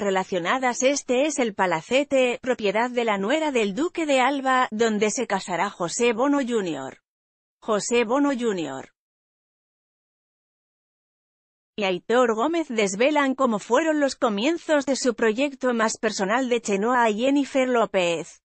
relacionadas Este es el palacete, propiedad de la nuera del duque de Alba, donde se casará José Bono Jr. José Bono Jr. y Aitor Gómez desvelan cómo fueron los comienzos de su proyecto más personal de Chenoa y Jennifer López.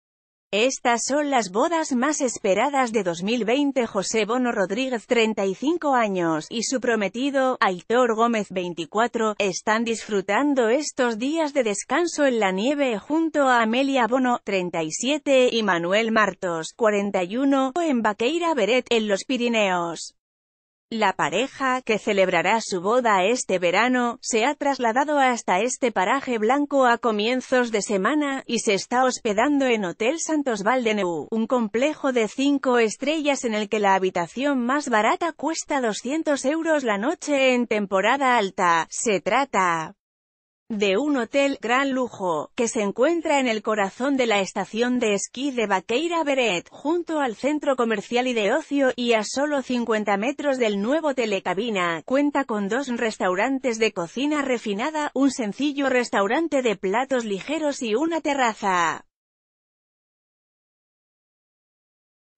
Estas son las bodas más esperadas de 2020 José Bono Rodríguez 35 años y su prometido, Aitor Gómez 24, están disfrutando estos días de descanso en la nieve junto a Amelia Bono 37 y Manuel Martos 41 en Baqueira Beret en los Pirineos. La pareja, que celebrará su boda este verano, se ha trasladado hasta este paraje blanco a comienzos de semana, y se está hospedando en Hotel Santos Valdeneu, un complejo de cinco estrellas en el que la habitación más barata cuesta 200 euros la noche en temporada alta. Se trata de un hotel gran lujo, que se encuentra en el corazón de la estación de esquí de Baqueira Beret, junto al centro comercial y de ocio, y a solo 50 metros del nuevo telecabina, cuenta con dos restaurantes de cocina refinada, un sencillo restaurante de platos ligeros y una terraza.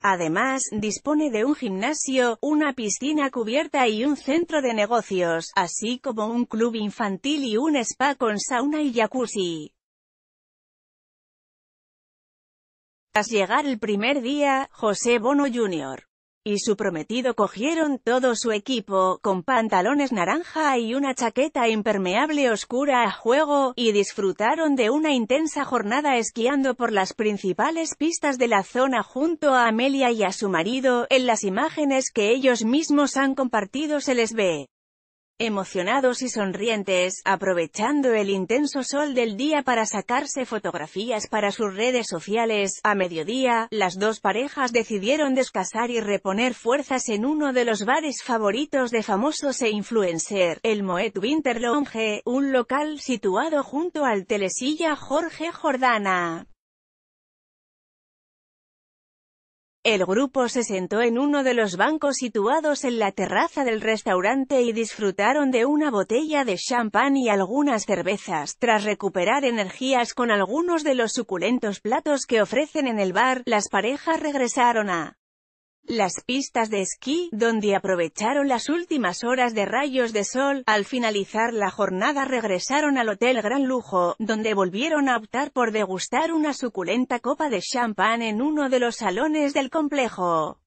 Además, dispone de un gimnasio, una piscina cubierta y un centro de negocios, así como un club infantil y un spa con sauna y jacuzzi. Tras llegar el primer día, José Bono Jr y su prometido cogieron todo su equipo, con pantalones naranja y una chaqueta impermeable oscura a juego, y disfrutaron de una intensa jornada esquiando por las principales pistas de la zona junto a Amelia y a su marido, en las imágenes que ellos mismos han compartido se les ve emocionados y sonrientes, aprovechando el intenso sol del día para sacarse fotografías para sus redes sociales. A mediodía, las dos parejas decidieron descansar y reponer fuerzas en uno de los bares favoritos de famosos e influencer, el Moet Winter Longe, un local situado junto al telesilla Jorge Jordana. El grupo se sentó en uno de los bancos situados en la terraza del restaurante y disfrutaron de una botella de champán y algunas cervezas. Tras recuperar energías con algunos de los suculentos platos que ofrecen en el bar, las parejas regresaron a las pistas de esquí, donde aprovecharon las últimas horas de rayos de sol, al finalizar la jornada regresaron al Hotel Gran Lujo, donde volvieron a optar por degustar una suculenta copa de champán en uno de los salones del complejo.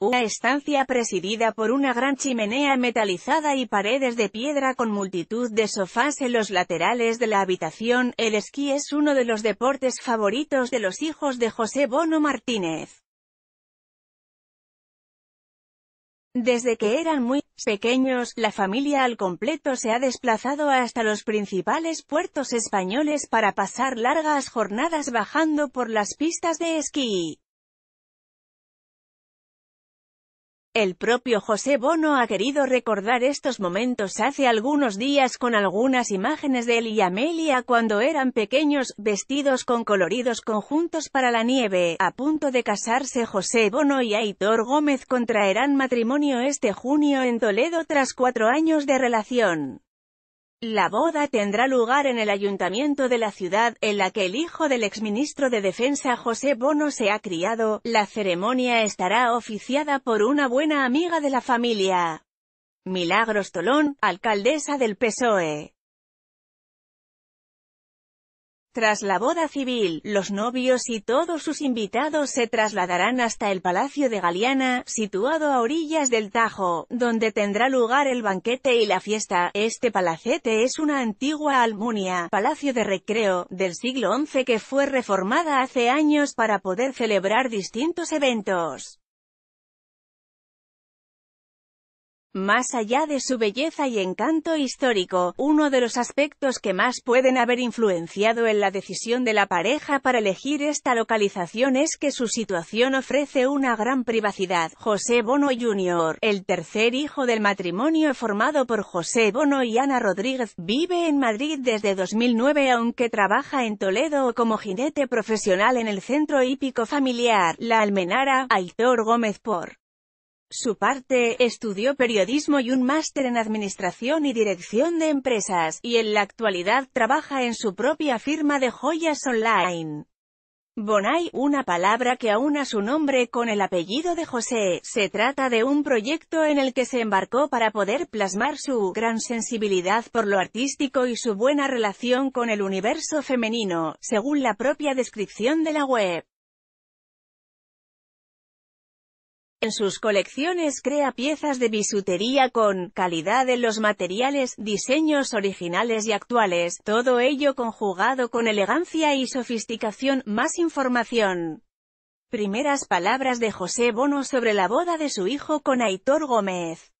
Una estancia presidida por una gran chimenea metalizada y paredes de piedra con multitud de sofás en los laterales de la habitación, el esquí es uno de los deportes favoritos de los hijos de José Bono Martínez. Desde que eran muy pequeños, la familia al completo se ha desplazado hasta los principales puertos españoles para pasar largas jornadas bajando por las pistas de esquí. El propio José Bono ha querido recordar estos momentos hace algunos días con algunas imágenes de él y Amelia cuando eran pequeños, vestidos con coloridos conjuntos para la nieve. A punto de casarse José Bono y Aitor Gómez contraerán matrimonio este junio en Toledo tras cuatro años de relación. La boda tendrá lugar en el ayuntamiento de la ciudad, en la que el hijo del exministro de Defensa José Bono se ha criado. La ceremonia estará oficiada por una buena amiga de la familia. Milagros Tolón, alcaldesa del PSOE. Tras la boda civil, los novios y todos sus invitados se trasladarán hasta el Palacio de Galiana, situado a orillas del Tajo, donde tendrá lugar el banquete y la fiesta. Este palacete es una antigua almunia, palacio de recreo, del siglo XI que fue reformada hace años para poder celebrar distintos eventos. Más allá de su belleza y encanto histórico, uno de los aspectos que más pueden haber influenciado en la decisión de la pareja para elegir esta localización es que su situación ofrece una gran privacidad. José Bono Jr., el tercer hijo del matrimonio formado por José Bono y Ana Rodríguez, vive en Madrid desde 2009 aunque trabaja en Toledo como jinete profesional en el centro hípico familiar La Almenara, Aitor Gómez por su parte, estudió periodismo y un máster en administración y dirección de empresas, y en la actualidad trabaja en su propia firma de joyas online. Bonai, una palabra que aúna su nombre con el apellido de José, se trata de un proyecto en el que se embarcó para poder plasmar su gran sensibilidad por lo artístico y su buena relación con el universo femenino, según la propia descripción de la web. En sus colecciones crea piezas de bisutería con calidad en los materiales, diseños originales y actuales, todo ello conjugado con elegancia y sofisticación. Más información. Primeras palabras de José Bono sobre la boda de su hijo con Aitor Gómez.